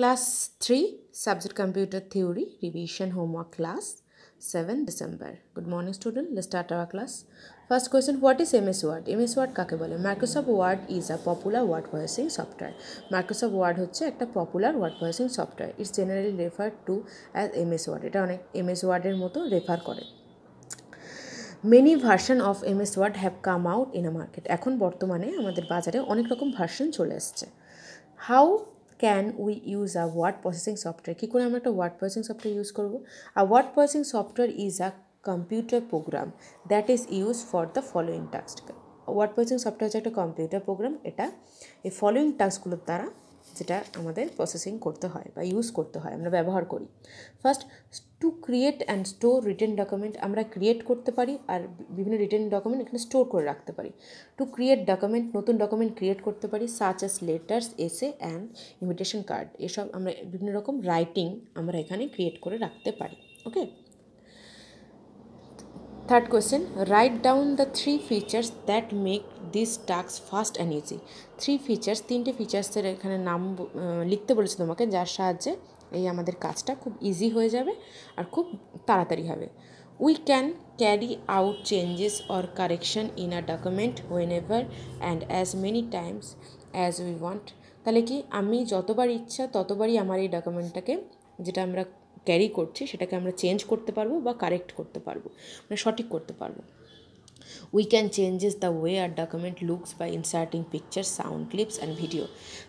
Class 3 Subject Computer Theory Revision Homework Class 7 December. Good morning student. Let's start our class. First question What is MS Word? MS Word কাকে বলে? Microsoft Word is a popular word processing software. Microsoft Word হচ্ছে একটা popular word processing software. It's generally referred to as MS Word. এটা অনেক MS Word এর মতো refer করে many version of M S word have come out in a market এখন বর্তমানে আমাদের বাজারে অনেক রকম ভার্সন চলে এসছে how can we use a word processing software কী করে আমরা একটা ওয়ার্ড প্রসেসিং সফটওয়্যার ইউজ করবো আর word processing software is a computer program that is use for the following task word processing software হচ্ছে একটা কম্পিউটার প্রোগ্রাম এটা এই ফলোয়িং টাস্কগুলোর দ্বারা যেটা আমাদের প্রসেসিং করতে হয় বা ইউজ করতে হয় আমরা ব্যবহার করি first to create and store written document আমরা ক্রিয়েট করতে পারি আর বিভিন্ন রিটেন ডকুমেন্ট এখানে স্টোর করে রাখতে পারি টু ক্রিয়েট ডকুমেন্ট নতুন ডকুমেন্ট ক্রিয়েট করতে পারি such as letters essay and invitation card এসব আমরা বিভিন্ন রকম রাইটিং আমরা এখানে ক্রিয়েট করে রাখতে পারি okay third question write down the three features that make this task fast and easy. Three features তিনটে ফিচার্সের এখানে নাম লিখতে বলেছে তোমাকে যার সাহায্যে এই আমাদের কাজটা খুব ইজি হয়ে যাবে আর খুব তাড়াতাড়ি হবে we can carry out changes or correction in a document whenever and as many times as we want তাহলে কি আমি যতবার ইচ্ছা ততবারই আমার এই ডকুমেন্টটাকে যেটা আমরা ক্যারি করছে সেটাকে আমরা চেঞ্জ করতে পারবো বা কারেক্ট করতে পারবো মানে সঠিক করতে পারবো we can changes the way our document looks বা inserting picture sound clips and video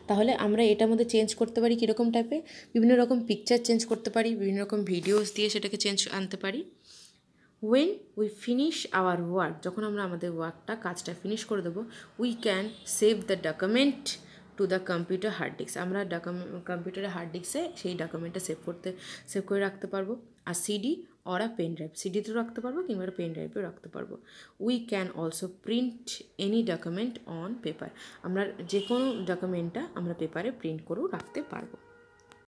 তাহলে আমরা এটার মধ্যে চেঞ্জ করতে পারি কীরকম টাইপে বিভিন্ন রকম পিকচার চেঞ্জ করতে পারি বিভিন্ন রকম ভিডিওস দিয়ে সেটাকে চেঞ্জ আনতে পারি when we finish our work যখন আমরা আমাদের ওয়ার্কটা কাজটা ফিনিশ করে দেবো we can save the document to the computer hard disk আমরা কম্পিউটারের হার্ড ডিস্কে সেই ডকুমেন্টটা সেভ করতে সেভ করে রাখতে পারবো আর সিডি অরা পেন ড্রাইভ সিডিতেও রাখতে পারবো কিংবা পেন ড্রাইভেও রাখতে পারবো we can also print any document on paper আমরা যে কোনো ডকুমেন্টটা আমরা পেপারে প্রিন্ট করেও রাখতে পারবো